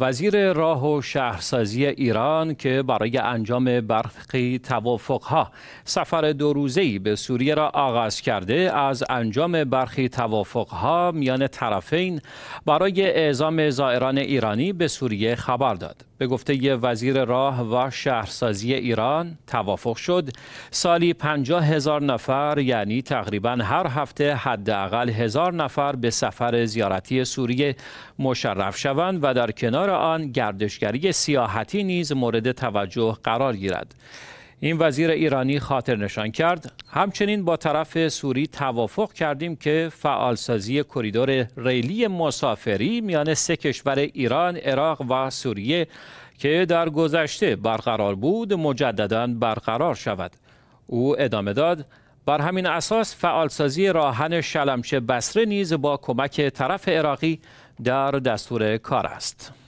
وزیر راه و شهرسازی ایران که برای انجام برخی توافقها سفر دو ای به سوریه را آغاز کرده از انجام برخی توافقها میان طرفین برای اعزام زائران ایرانی به سوریه خبر داد. به گفته وزیر راه و شهرسازی ایران توافق شد سالی 50 هزار نفر یعنی تقریبا هر هفته حداقل هزار نفر به سفر زیارتی سوریه مشرف شوند و در کنار آن گردشگری سیاحتی نیز مورد توجه قرار گیرد این وزیر ایرانی خاطر نشان کرد همچنین با طرف سوری توافق کردیم که فعالسازی کریدور ریلی مسافری میان سه کشور ایران، عراق و سوریه که در گذشته برقرار بود مجددا برقرار شود او ادامه داد بر همین اساس فعالسازی راهن شلمچه بسره نیز با کمک طرف عراقی در دستور کار است